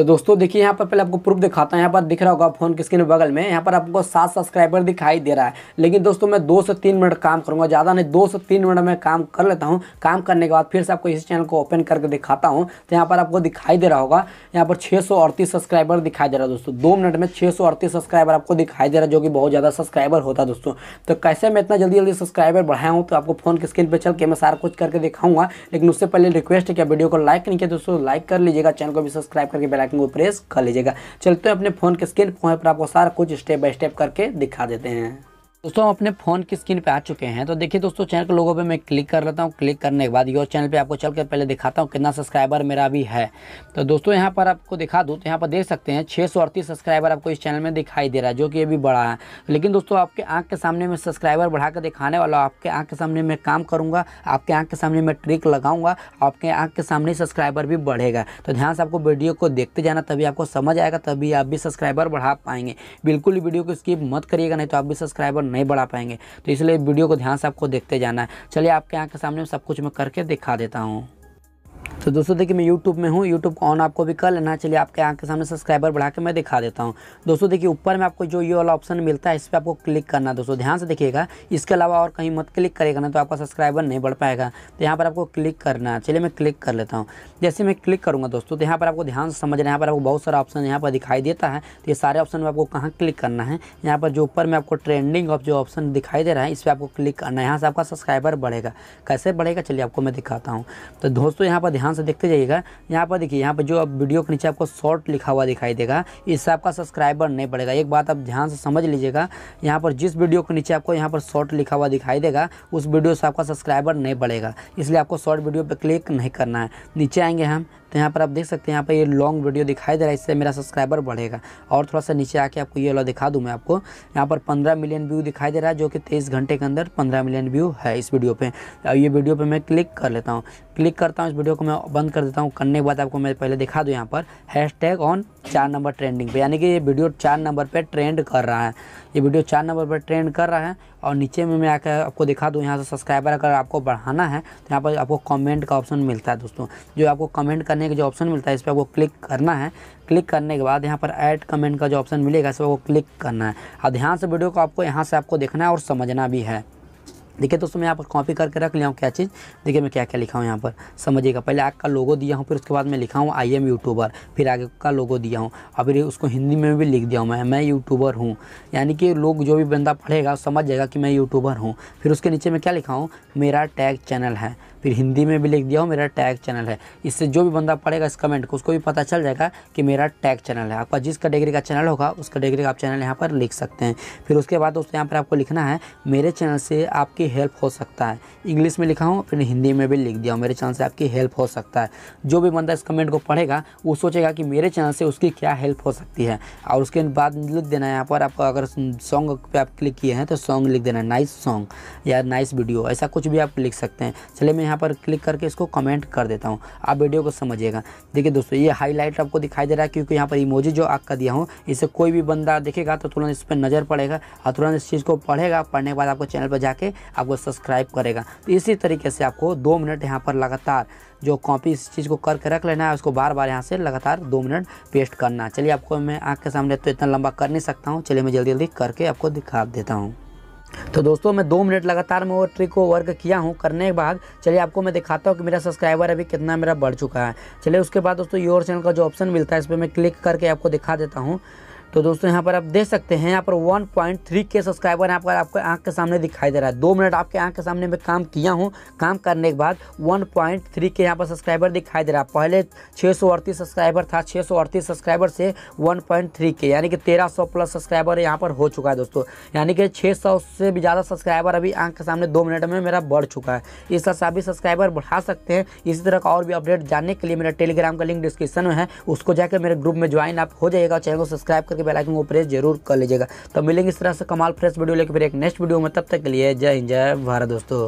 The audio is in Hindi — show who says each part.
Speaker 1: तो दोस्तों देखिए यहाँ पर पहले आपको प्रूफ दिखाता है यहाँ पर दिख रहा होगा फोन की स्क्रीन बगल में यहाँ पर आपको सात सब्सक्राइबर दिखाई दे रहा है लेकिन दोस्तों मैं दो से तीन मिनट काम करूँगा ज़्यादा नहीं दो से तीन मिनट में काम कर लेता हूँ काम करने के बाद फिर से आपको इस चैनल को ओपन करके दिखाता हूँ तो यहाँ पर आपको दिखाई दे रहा होगा यहाँ पर छः सब्सक्राइबर दिखाई दे रहा है दोस्तों दो मिनट में छः सब्सक्राइबर आपको दिखाई दे रहा है जो कि बहुत ज़्यादा सब्सक्राइबर होता है दोस्तों तो कैसे मैं इतना जल्दी जल्दी सब्सक्राइबर बढ़ाया हूँ तो आपको फोन की स्क्रीन पर चल के मैं सारा कुछ करके दिखाऊंगा लेकिन उससे पहले रिक्वेस्ट है कि वीडियो को लाइक नहीं किया दोस्तों लाइक तो कर लीजिएगा चैनल को भी सब्सक्राइब करके बेलाइक आइकन को प्रेस कर लीजिएगा चलते हैं अपने फ़ोन के स्क्रीन फोन पर आपको सारा कुछ स्टेप बाय स्टेप करके दिखा देते हैं दोस्तों हम अपने फ़ोन की स्क्रीन पे आ चुके हैं तो देखिए दोस्तों चैनल के लोगों पे मैं क्लिक कर लेता हूँ क्लिक करने के बाद योर चैनल पे आपको चल कर पहले दिखाता हूँ कितना सब्सक्राइबर मेरा अभी है तो दोस्तों यहाँ पर आपको दिखा दूँ तो यहाँ पर देख सकते हैं छः सब्सक्राइबर आपको इस चैनल में दिखाई दे रहा है जो कि अभी बढ़ा है लेकिन दोस्तों आपके आँख के सामने में सब्सक्राइबर बढ़ा कर दिखाने वाला आपके आँख के सामने मैं काम करूँगा आपके आँख के सामने मैं ट्रिक लगाऊँगा आपके आँख के सामने सब्सक्राइबर भी बढ़ेगा तो ध्यान से आपको वीडियो को देखते जाना तभी आपको समझ आएगा तभी आप भी सब्सक्राइबर बढ़ा पाएंगे बिल्कुल वीडियो को स्किप मत करिएगा नहीं तो आप भी सब्सक्राइबर नहीं बढ़ा पाएंगे तो इसलिए वीडियो को ध्यान से आपको देखते जाना है चलिए आपके यहाँ के सामने सब कुछ मैं करके दिखा देता हूँ तो दोस्तों देखिए मैं यूट्यूब में हूँ यूट्यूब को ऑन आपको भी कर लेना चलिए आपके आँख के सामने सब्सक्राइबर बढ़ा के मैं दिखा देता हूँ दोस्तों देखिए ऊपर में आपको जो ये वाला ऑप्शन मिलता है इस पर आपको क्लिक करना दोस्तों ध्यान से देखिएगा इसके अलावा और कहीं मत क्लिक करेगा ना तो आपका सब्सक्राइबर नहीं बढ़ पाएगा तो यहाँ पर आपको क्लिक करना है चलिए मैं क्लिक कर लेता हूँ जैसे मैं क्लिक करूँगा दोस्तों तो यहाँ पर आपको ध्यान से समझना है यहाँ पर आपको बहुत सारा ऑप्शन यहाँ पर दिखाई देता है तो ये सारे ऑप्शन में आपको कहाँ क्लिक करना है यहाँ पर जो ऊपर में आपको ट्रेंडिंग ऑफ जो ऑप्शन दिखाई दे रहा है इस पर आपको क्लिक करना है यहाँ से आपका सब्सक्राइबर बढ़ेगा कैसे बढ़ेगा चलिए आपको मैं दिखाता हूँ तो दोस्तों यहाँ पर ध्यान ध्यान से देखते जाइएगा यहाँ पर देखिए यहाँ पर जो अब वीडियो के नीचे आपको शॉर्ट लिखा हुआ दिखाई देगा इससे आपका सब्सक्राइबर नहीं बढ़ेगा एक बात आप ध्यान से समझ लीजिएगा यहाँ पर जिस वीडियो के नीचे आपको यहाँ पर शॉर्ट लिखा हुआ दिखाई देगा उस वीडियो से आपका सब्सक्राइबर नहीं बढ़ेगा इसलिए आपको शॉर्ट वीडियो पर क्लिक नहीं करना है नीचे आएंगे हम तो यहाँ पर आप देख सकते हैं यहाँ पर ये लॉन्ग वीडियो दिखाई दे रहा है इससे मेरा सब्सक्राइबर बढ़ेगा और थोड़ा सा नीचे आके आपको ये वाला दिखा दूँ मैं आपको यहाँ पर पंद्रह मिलियन व्यू दिखाई दे रहा है जो कि तेईस घंटे के अंदर पंद्रह मिलियन व्यू है इस वीडियो पर ये वीडियो पर मैं क्लिक कर लेता हूँ क्लिक करता हूँ इस वीडियो को मैं बंद कर देता हूँ करने के बाद आपको मैं पहले दिखा दूँ यहाँ पर हैश ऑन चार नंबर ट्रेंडिंग पे यानी कि ये वीडियो चार नंबर पर ट्रेंड कर रहा है ये वीडियो चार नंबर पर ट्रेंड कर रहा है और नीचे में मैं आकर आपको दिखा दूँ यहाँ से सब्सक्राइबर अगर आपको बढ़ाना है तो यहाँ पर आपको कमेंट का ऑप्शन मिलता है दोस्तों जो आपको कमेंट करने करने का जो ऑप्शन मिलता है इस पर आपको क्लिक करना है क्लिक करने के बाद यहाँ पर ऐड कमेंट का जो ऑप्शन मिलेगा इस पर आपको क्लिक करना है और ध्यान से वीडियो को आपको यहाँ से आपको देखना है और समझना भी है देखिए दोस्तों मैं यहाँ पर कॉपी करके रख लिया हूँ क्या चीज़ देखिए मैं क्या क्या लिखा हूँ यहाँ पर समझिएगा पहले आग का लोगो दिया हूँ फिर उसके बाद मैं लिखा हूँ आई एम यूट्यूबर फिर आगे का लोगो दिया हूँ और फिर उसको हिंदी में भी लिख दिया हूँ मैं मैं यूट्यूबर हूँ यानी कि लोग जो भी बंदा पढ़ेगा समझ जाएगा कि मैं यूट्यूबर हूँ फिर उसके नीचे मैं क्या लिखा हूँ मेरा टैग चैनल है फिर हिंदी में भी लिख दिया हो मेरा टैग चैनल है इससे जो भी बंदा पढ़ेगा इस कमेंट को उसको भी पता चल जाएगा कि मेरा टैग चैनल है आपका जिस कैटेगरी का चैनल होगा उस कैटेगरी का आप चैनल यहाँ पर लिख सकते हैं फिर उसके बाद दोस्तों यहाँ पर आपको लिखना है मेरे चैनल से आपकी हेल्प हो सकता है इंग्लिश में लिखा हूँ फिर हिंदी में भी लिख दिया हूँ मेरे चैनल से आपकी हेल्प हो सकता है जो भी बंदा इस कमेंट को पढ़ेगा वो सोचेगा कि मेरे चैनल से उसकी क्या हेल्प हो सकती है और उसके बाद लिख देना है यहाँ पर आप अगर सॉन्ग पर आप क्लिक किए हैं तो सॉन्ग लिख देना है नाइस सॉन्ग या नाइस वीडियो ऐसा कुछ भी आप लिख सकते हैं चले मैं यहाँ पर क्लिक करके इसको कमेंट कर देता हूँ आप वीडियो को समझिएगा देखिए दोस्तों ये हाईलाइट आपको दिखाई दे रहा है क्योंकि यहाँ पर इमोजी जो आग का दिया हूँ इसे कोई भी बंदा देखेगा तो तुरंत इस पर नज़र पड़ेगा और तुरंत इस चीज़ को पढ़ेगा पढ़ने के बाद आपको चैनल पर जाके आपको सब्सक्राइब करेगा तो इसी तरीके से आपको दो मिनट यहाँ पर लगातार जो कॉपी इस चीज़ को करके रख लेना है उसको बार बार यहाँ से लगातार दो मिनट पेस्ट करना चलिए आपको मैं आँख के सामने तो इतना लंबा कर नहीं सकता हूँ चलिए मैं जल्दी जल्दी करके आपको दिखा देता हूँ तो दोस्तों मैं दो मिनट लगातार मैं वो ट्रिक को वर्क किया हूँ करने के बाद चलिए आपको मैं दिखाता हूँ कि मेरा सब्सक्राइबर अभी कितना मेरा बढ़ चुका है चलिए उसके बाद दोस्तों योर चैनल का जो ऑप्शन मिलता है इस पर मैं क्लिक करके आपको दिखा देता हूँ तो दोस्तों यहाँ पर आप देख सकते हैं यहाँ पर 1.3 के सब्सक्राइबर यहाँ पर आपके आंख के सामने दिखाई दे रहा है दो मिनट आपके आंख के सामने मैं काम किया हूँ काम करने के बाद 1.3 के यहाँ पर सब्सक्राइबर दिखाई दे रहा है पहले छः सब्सक्राइबर था छः सब्सक्राइबर से 1.3 के यानी कि 1300 प्लस सब्सक्राइबर यहाँ पर हो चुका है दोस्तों यानी कि सौ से भी ज़्यादा सब्सक्राइबर अभी आंख के सामने दो मिनट में मेरा बढ़ चुका है इस तरह से भी सब्सक्राइबर बढ़ा सकते हैं इसी तरह का और भी अपडेट जानने के लिए मेरा टेलीग्राम का लिंक डिस्क्रिप्शन में है उसको जाकर मेरे ग्रुप में ज्वाइन आप हो जाएगा चैनल को सब्सक्राइब करके के बेलाइकन को प्रेस जरूर कर लीजिएगा तो मिलेंगे इस तरह से कमाल फ्रेश वीडियो लेकर फिर एक नेक्स्ट वीडियो में तब तक के लिए जय हिंद जय भारत दोस्तों